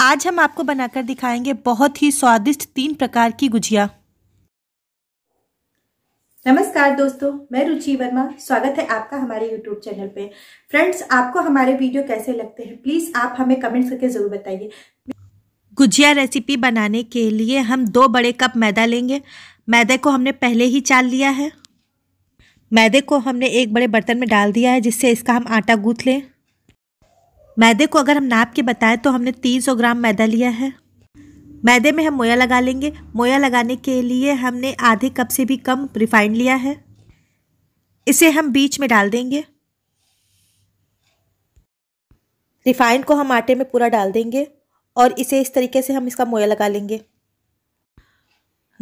आज हम आपको बनाकर दिखाएंगे बहुत ही स्वादिष्ट तीन प्रकार की गुजिया नमस्कार दोस्तों मैं रुचि वर्मा स्वागत है आपका हमारे YouTube चैनल पे फ्रेंड्स आपको हमारे वीडियो कैसे लगते हैं प्लीज़ आप हमें कमेंट्स करके ज़रूर बताइए गुजिया रेसिपी बनाने के लिए हम दो बड़े कप मैदा लेंगे मैदे को हमने पहले ही चाल लिया है मैदे को हमने एक बड़े बर्तन में डाल दिया है जिससे इसका हम आटा गूंथ लें मैदे को अगर हम नाप के बताएं तो हमने 300 ग्राम मैदा लिया है मैदे में हम मोया लगा लेंगे मोया लगाने के लिए हमने आधे कप से भी कम रिफाइंड लिया है इसे हम बीच में डाल देंगे रिफाइंड को हम आटे में पूरा डाल देंगे और इसे इस तरीके से हम इसका मोया लगा लेंगे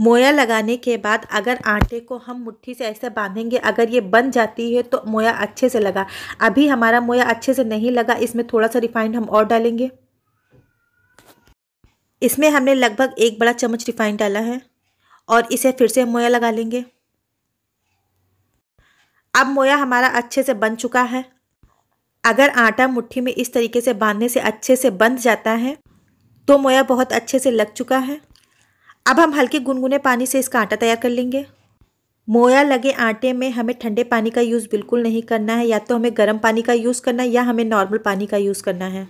मोया लगाने के बाद अगर आटे को हम मुट्ठी से ऐसे बांधेंगे अगर ये बन जाती है तो मोया अच्छे से लगा अभी हमारा मोया अच्छे से नहीं लगा इसमें थोड़ा सा रिफाइंड हम और डालेंगे इसमें हमने लगभग एक बड़ा चम्मच रिफाइंड डाला है और इसे फिर से मोया लगा लेंगे अब मोया हमारा अच्छे से बन चुका है अगर आटा मुट्ठी में इस तरीके से बांधने से अच्छे से बंध जाता है तो मोया बहुत अच्छे से लग चुका है अब हम हल्के गुनगुने पानी से इसका आटा तैयार कर लेंगे मोया लगे आटे में हमें ठंडे पानी का यूज़ बिल्कुल नहीं करना है या तो हमें गर्म पानी का यूज़ करना है या हमें नॉर्मल पानी का यूज़ करना है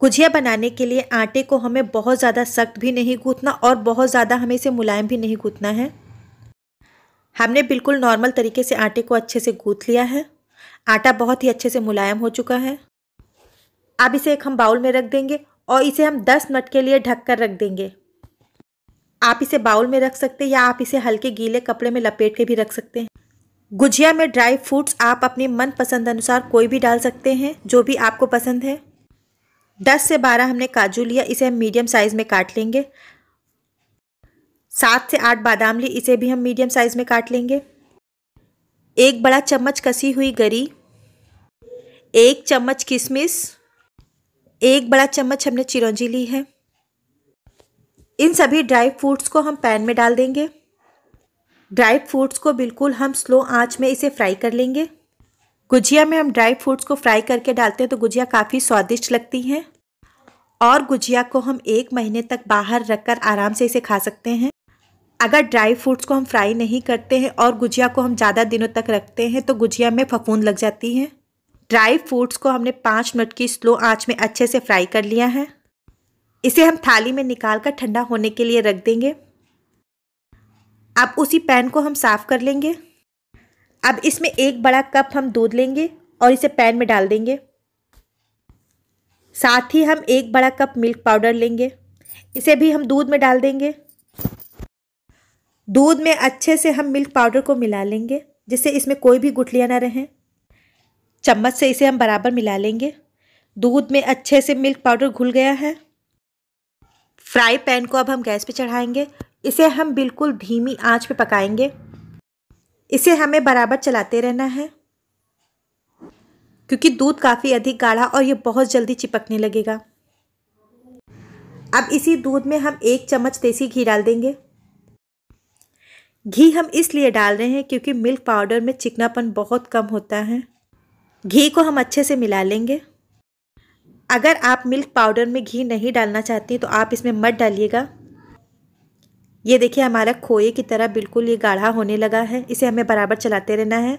गुजिया बनाने के लिए आटे को हमें बहुत ज़्यादा सख्त भी नहीं गूँथना और बहुत ज़्यादा हमें इसे मुलायम भी नहीं गूँथना है हमने बिल्कुल नॉर्मल तरीके से आटे को अच्छे से गूँथ लिया है आटा बहुत ही अच्छे से मुलायम हो चुका है अब इसे एक हम बाउल में रख देंगे और इसे हम 10 मिनट के लिए ढक कर रख देंगे आप इसे बाउल में रख सकते हैं या आप इसे हल्के गीले कपड़े में लपेट के भी रख सकते हैं गुजिया में ड्राई फ्रूट्स आप अपने मन पसंद अनुसार कोई भी डाल सकते हैं जो भी आपको पसंद है दस से बारह हमने काजू लिया इसे हम मीडियम साइज़ में काट लेंगे सात से आठ बादाम ली इसे भी हम मीडियम साइज़ में काट लेंगे एक बड़ा चम्मच कसी हुई गरी एक चम्मच किशमिश एक बड़ा चम्मच हमने चिरौंजी ली है इन सभी ड्राई फ्रूट्स को हम पैन में डाल देंगे ड्राई फ्रूट्स को बिल्कुल हम स्लो आंच में इसे फ्राई कर लेंगे गुजिया में हम ड्राई फ्रूट्स को फ्राई करके डालते हैं तो गुजिया काफ़ी स्वादिष्ट लगती हैं और गुजिया को हम एक महीने तक बाहर रखकर आराम से इसे खा सकते हैं अगर ड्राई फ्रूट्स को हम फ्राई नहीं करते हैं और गुजिया को हम ज़्यादा दिनों तक रखते हैं तो गुजिया में फफूंद लग जाती है ड्राई फ्रूट्स को हमने पाँच मिनट की स्लो आँच में अच्छे से फ्राई कर लिया है इसे हम थाली में निकाल कर ठंडा होने के लिए रख देंगे अब उसी पैन को हम साफ़ कर लेंगे अब इसमें एक बड़ा कप हम दूध लेंगे और इसे पैन में डाल देंगे साथ ही हम एक बड़ा कप मिल्क पाउडर लेंगे इसे भी हम दूध में डाल देंगे दूध में अच्छे से हम मिल्क पाउडर को मिला लेंगे जिससे इसमें कोई भी गुठलियाँ ना रहें चम्मच से इसे हम बराबर मिला लेंगे दूध में अच्छे से मिल्क पाउडर घुल गया है फ्राई पैन को अब हम गैस पे चढ़ाएंगे इसे हम बिल्कुल धीमी आंच पे पकाएंगे इसे हमें बराबर चलाते रहना है क्योंकि दूध काफ़ी अधिक गाढ़ा और ये बहुत जल्दी चिपकने लगेगा अब इसी दूध में हम एक चम्मच देसी घी डाल देंगे घी हम इसलिए डाल रहे हैं क्योंकि मिल्क पाउडर में चिकनापन बहुत कम होता है घी को हम अच्छे से मिला लेंगे अगर आप मिल्क पाउडर में घी नहीं डालना चाहते हैं तो आप इसमें मत डालिएगा ये देखिए हमारा खोए की तरह बिल्कुल ये गाढ़ा होने लगा है इसे हमें बराबर चलाते रहना है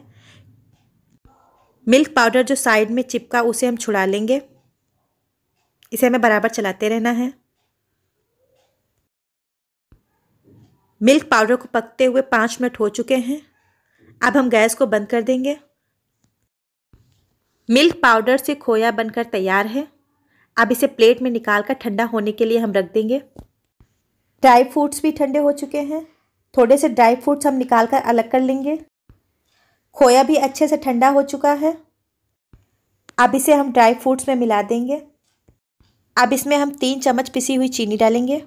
मिल्क पाउडर जो साइड में चिपका उसे हम छुड़ा लेंगे इसे हमें बराबर चलाते रहना है मिल्क पाउडर को पकते हुए पाँच मिनट हो चुके हैं अब हम गैस को बंद कर देंगे मिल्क पाउडर से खोया बनकर तैयार है अब इसे प्लेट में निकाल कर ठंडा होने के लिए हम रख देंगे ड्राई फ्रूट्स भी ठंडे हो चुके हैं थोड़े से ड्राई फ्रूट्स हम निकाल कर अलग कर लेंगे खोया भी अच्छे से ठंडा हो चुका है अब इसे हम ड्राई फ्रूट्स में मिला देंगे अब इसमें हम तीन चम्मच पिसी हुई चीनी डालेंगे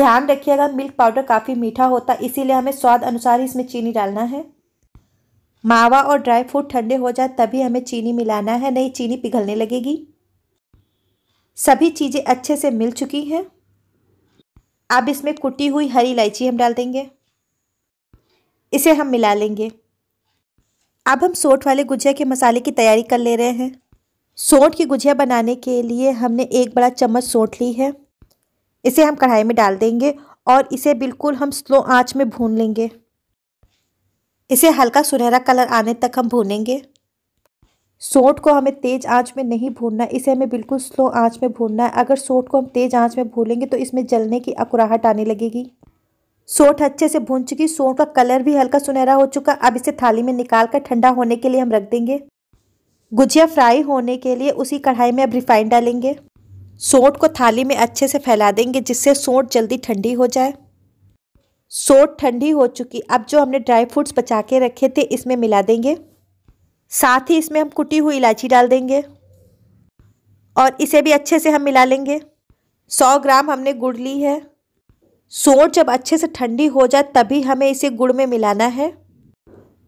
ध्यान रखिएगा मिल्क पाउडर काफ़ी मीठा होता है इसीलिए हमें स्वाद अनुसार ही इसमें चीनी डालना है मावा और ड्राई फ्रूट ठंडे हो जाए तभी हमें चीनी मिलाना है नहीं चीनी पिघलने लगेगी सभी चीज़ें अच्छे से मिल चुकी हैं अब इसमें कुटी हुई हरी इलायची हम डाल देंगे इसे हम मिला लेंगे अब हम सोट वाले गुजिया के मसाले की तैयारी कर ले रहे हैं सोट की गुजिया बनाने के लिए हमने एक बड़ा चम्मच सोट ली है इसे हम कढ़ाई में डाल देंगे और इसे बिल्कुल हम स्लो आंच में भून लेंगे इसे हल्का सुनहरा कलर आने तक हम भूनेंगे सोट को हमें तेज़ आंच में नहीं भूनना इसे हमें बिल्कुल स्लो आंच में भूनना है अगर सोट को हम तेज़ आंच में भूलेंगे तो इसमें जलने की अकुराहट आने लगेगी सोट अच्छे से भून चुकी सोट का कलर भी हल्का सुनहरा हो चुका अब इसे थाली में निकाल कर ठंडा होने के लिए हम रख देंगे गुजिया फ्राई होने के लिए उसी कढ़ाई में अब रिफाइन डालेंगे सोट को थाली में अच्छे से फैला देंगे जिससे सोट जल्दी ठंडी हो जाए सोट ठंडी हो चुकी अब जो हमने ड्राई फ्रूट्स बचा के रखे थे इसमें मिला देंगे साथ ही इसमें हम कुटी हुई इलायची डाल देंगे और इसे भी अच्छे से हम मिला लेंगे सौ ग्राम हमने गुड़ ली है सोट जब अच्छे से ठंडी हो जाए तभी हमें इसे गुड़ में मिलाना है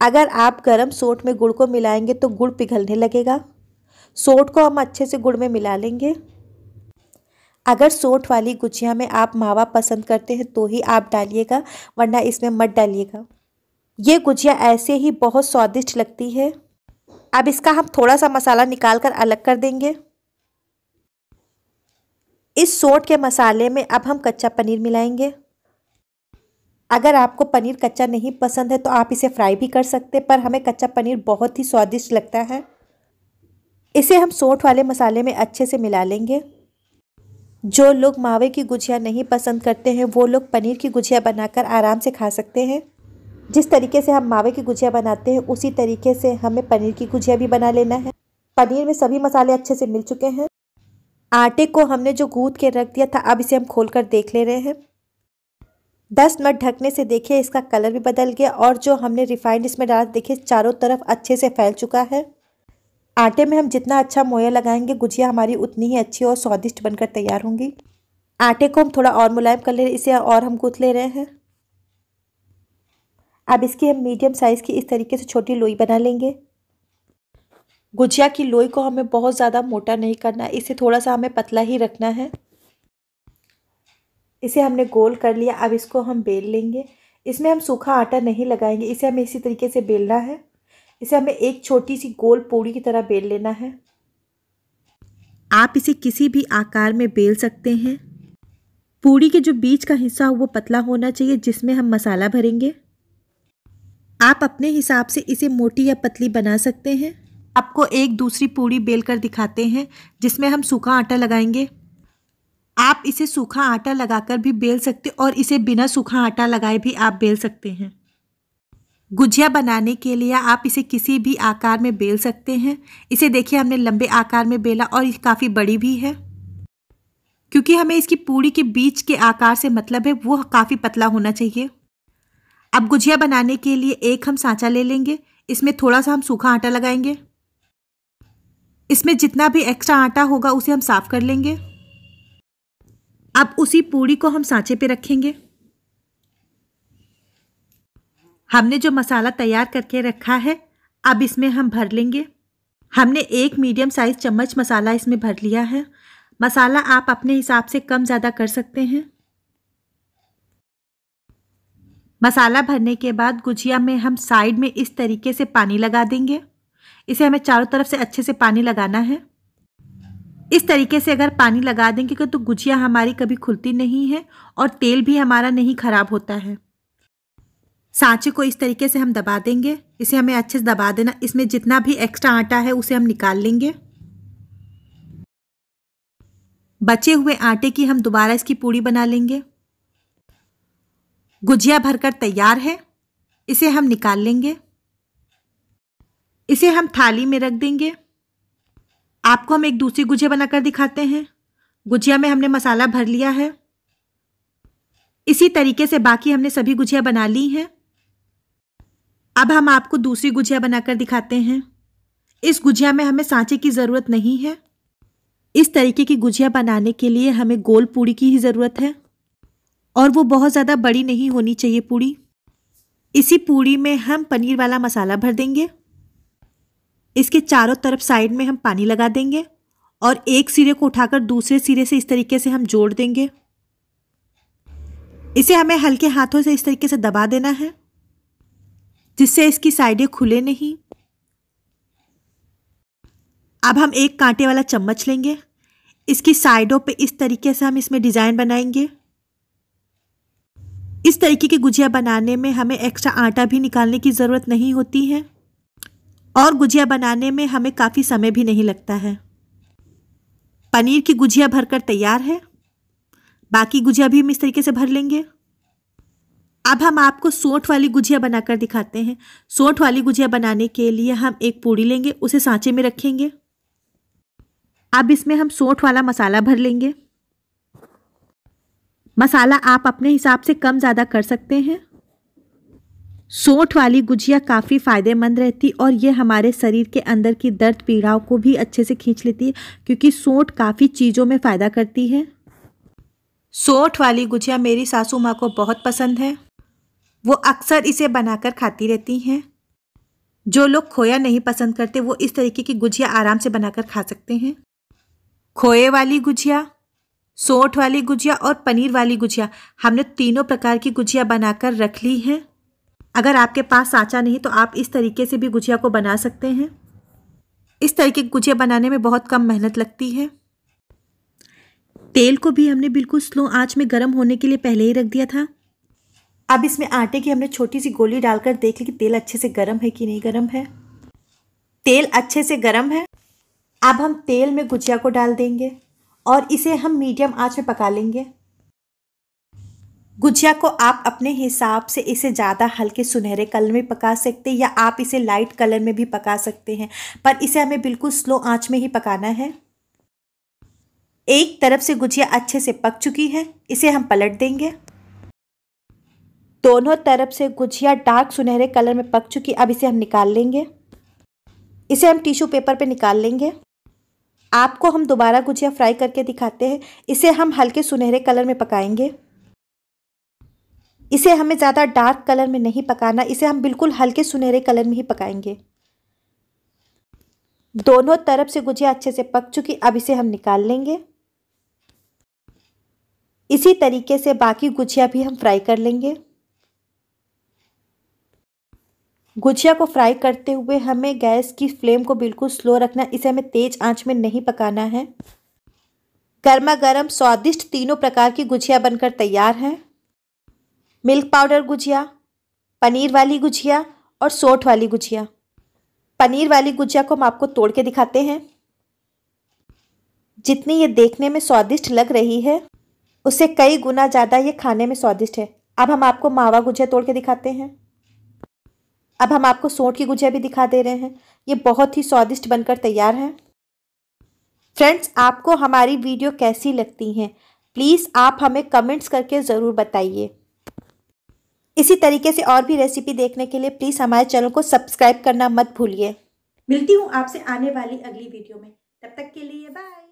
अगर आप गरम सोट में गुड़ को मिलाएंगे तो गुड़ पिघलने लगेगा सोट को हम अच्छे से गुड़ में मिला लेंगे अगर सोट वाली गुजिया में आप मावा पसंद करते हैं तो ही आप डालिएगा वरना इसमें मत डालिएगा ये गुजिया ऐसे ही बहुत स्वादिष्ट लगती है अब इसका हम थोड़ा सा मसाला निकाल कर अलग कर देंगे इस सोट के मसाले में अब हम कच्चा पनीर मिलाएंगे अगर आपको पनीर कच्चा नहीं पसंद है तो आप इसे फ्राई भी कर सकते पर हमें कच्चा पनीर बहुत ही स्वादिष्ट लगता है इसे हम सोट वाले मसाले में अच्छे से मिला लेंगे जो लोग मावे की गुजिया नहीं पसंद करते हैं वो लोग पनीर की गुजिया बनाकर आराम से खा सकते हैं जिस तरीके से हम मावे की गुजिया बनाते हैं उसी तरीके से हमें पनीर की गुजिया भी बना लेना है पनीर में सभी मसाले अच्छे से मिल चुके हैं आटे को हमने जो गूद के रख दिया था अब इसे हम खोल कर देख ले रहे हैं दस मिनट ढकने से देखिए इसका कलर भी बदल गया और जो हमने रिफाइंड इसमें डाला देखिए चारों तरफ अच्छे से फैल चुका है आटे में हम जितना अच्छा मोया लगाएंगे गुजिया हमारी उतनी ही अच्छी और स्वादिष्ट बनकर तैयार होंगी आटे को हम थोड़ा और मुलायम कर ले इसे और हम गूथ ले रहे हैं अब इसकी हम मीडियम साइज़ की इस तरीके से छोटी लोई बना लेंगे गुजिया की लोई को हमें बहुत ज़्यादा मोटा नहीं करना इसे थोड़ा सा हमें पतला ही रखना है इसे हमने गोल कर लिया अब इसको हम बेल लेंगे इसमें हम सूखा आटा नहीं लगाएंगे इसे हमें इसी तरीके से बेलना है इसे हमें एक छोटी सी गोल पूड़ी की तरह बेल लेना है आप इसे किसी भी आकार में बेल सकते हैं पूड़ी के जो बीच का हिस्सा हो वो पतला होना चाहिए जिसमें हम मसाला भरेंगे आप अपने हिसाब से इसे मोटी या पतली बना सकते हैं आपको एक दूसरी पूड़ी बेल कर दिखाते हैं जिसमें हम सूखा आटा लगाएंगे आप इसे सूखा आटा लगाकर भी बेल सकते और इसे बिना सूखा आटा लगाए भी आप बेल सकते हैं गुजिया बनाने के लिए आप इसे किसी भी आकार में बेल सकते हैं इसे देखिए हमने लंबे आकार में बेला और ये काफ़ी बड़ी भी है क्योंकि हमें इसकी पूड़ी के बीच के आकार से मतलब है वो काफ़ी पतला होना चाहिए अब गुजिया बनाने के लिए एक हम सांचा ले लेंगे इसमें थोड़ा सा हम सूखा आटा लगाएंगे इसमें जितना भी एक्स्ट्रा आटा होगा उसे हम साफ़ कर लेंगे अब उसी पूड़ी को हम सांचे पे रखेंगे हमने जो मसाला तैयार करके रखा है अब इसमें हम भर लेंगे हमने एक मीडियम साइज़ चम्मच मसाला इसमें भर लिया है मसाला आप अपने हिसाब से कम ज़्यादा कर सकते हैं मसाला भरने के बाद गुजिया में हम साइड में इस तरीके से पानी लगा देंगे इसे हमें चारों तरफ से अच्छे से पानी लगाना है इस तरीके से अगर पानी लगा देंगे तो गुजिया हमारी कभी खुलती नहीं है और तेल भी हमारा नहीं ख़राब होता है सांचे को इस तरीके से हम दबा देंगे इसे हमें अच्छे से दबा देना इसमें जितना भी एक्स्ट्रा आटा है उसे हम निकाल लेंगे बचे हुए आटे की हम दोबारा इसकी पूड़ी बना लेंगे गुजिया भरकर तैयार है इसे हम निकाल लेंगे इसे हम थाली में रख देंगे आपको हम एक दूसरी गुजिया बनाकर दिखाते हैं गुजिया में हमने मसाला भर लिया है इसी तरीके से बाकी हमने सभी गुजिया बना ली हैं अब हम आपको दूसरी गुजिया बनाकर दिखाते हैं इस गुजिया में हमें सांचे की ज़रूरत नहीं है इस तरीके की गुजिया बनाने के लिए हमें गोल पूड़ी की ही ज़रूरत है और वो बहुत ज़्यादा बड़ी नहीं होनी चाहिए पूड़ी इसी पूड़ी में हम पनीर वाला मसाला भर देंगे इसके चारों तरफ साइड में हम पानी लगा देंगे और एक सिरे को उठाकर दूसरे सिरे से इस तरीके से हम जोड़ देंगे इसे हमें हल्के हाथों से इस तरीके से दबा देना है जिससे इसकी साइडें खुले नहीं अब हम एक कांटे वाला चम्मच लेंगे इसकी साइडों पे इस तरीके से हम इसमें डिज़ाइन बनाएंगे इस तरीके की गुजिया बनाने में हमें एक्स्ट्रा आटा भी निकालने की ज़रूरत नहीं होती है और गुजिया बनाने में हमें काफ़ी समय भी नहीं लगता है पनीर की गुजिया भरकर तैयार है बाकी गुजिया भी हम इस तरीके से भर लेंगे अब हम आपको सोठ वाली गुजिया बनाकर दिखाते हैं सोठ वाली गुजिया बनाने के लिए हम एक पूड़ी लेंगे उसे सांचे में रखेंगे अब इसमें हम सोंठ वाला मसाला भर लेंगे मसाला आप अपने हिसाब से कम ज़्यादा कर सकते हैं सोंठ वाली गुजिया काफ़ी फ़ायदेमंद रहती और ये हमारे शरीर के अंदर की दर्द पीड़ाओं को भी अच्छे से खींच लेती है क्योंकि सोंठ काफ़ी चीज़ों में फ़ायदा करती है सोंठ वाली गुजिया मेरी सासू माँ को बहुत पसंद है वो अक्सर इसे बनाकर खाती रहती हैं जो लोग खोया नहीं पसंद करते वो इस तरीके की गुजिया आराम से बनाकर खा सकते हैं खोए वाली गुजिया सोंठ वाली गुजिया और पनीर वाली गुजिया हमने तीनों प्रकार की गुजिया बनाकर रख ली है अगर आपके पास साँचा नहीं तो आप इस तरीके से भी गुजिया को बना सकते हैं इस तरीके की गुजिया बनाने में बहुत कम मेहनत लगती है तेल को भी हमने बिल्कुल स्लो आंच में गर्म होने के लिए पहले ही रख दिया था अब इसमें आटे की हमने छोटी सी गोली डालकर देख ली कि तेल अच्छे से गर्म है कि नहीं गर्म है तेल अच्छे से गर्म है अब हम तेल में गुजिया को डाल देंगे और इसे हम मीडियम आंच में पका लेंगे गुजिया को आप अपने हिसाब से इसे ज़्यादा हल्के सुनहरे कलर में पका सकते हैं या आप इसे लाइट कलर में भी पका सकते हैं पर इसे हमें बिल्कुल स्लो आंच में ही पकाना है एक तरफ से गुजिया अच्छे से पक चुकी है इसे हम पलट देंगे दोनों तरफ से गुजिया डार्क सुनहरे कलर में पक चुकी अब इसे हम निकाल लेंगे इसे हम टिश्यू पेपर पे निकाल लेंगे आपको हम दोबारा गुजिया फ्राई करके दिखाते हैं इसे हम हल्के सुनहरे कलर में पकाएंगे इसे हमें ज़्यादा डार्क कलर में नहीं पकाना इसे हम बिल्कुल हल्के सुनहरे कलर में ही पकाएंगे दोनों तरफ से गुजिया अच्छे से पक चुकी अब इसे हम निकाल लेंगे इसी तरीके से बाकी गुजिया भी हम फ्राई कर लेंगे गुजिया को फ्राई करते हुए हमें गैस की फ्लेम को बिल्कुल स्लो रखना इसे हमें तेज आंच में नहीं पकाना है गर्मा गर्म स्वादिष्ट तीनों प्रकार की गुजिया बनकर तैयार हैं मिल्क पाउडर गुजिया पनीर वाली गुजिया और सोठ वाली गुजिया पनीर वाली गुजिया को हम आपको तोड़ के दिखाते हैं जितनी ये देखने में स्वादिष्ट लग रही है उससे कई गुना ज़्यादा ये खाने में स्वादिष्ट है अब हम आपको मावा गुजिया तोड़ के दिखाते हैं अब हम आपको सोंठ की गुजिया भी दिखा दे रहे हैं ये बहुत ही स्वादिष्ट बनकर तैयार है फ्रेंड्स आपको हमारी वीडियो कैसी लगती हैं प्लीज़ आप हमें कमेंट्स करके ज़रूर बताइए इसी तरीके से और भी रेसिपी देखने के लिए प्लीज़ हमारे चैनल को सब्सक्राइब करना मत भूलिए मिलती हूँ आपसे आने वाली अगली वीडियो में तब तक के लिए बाय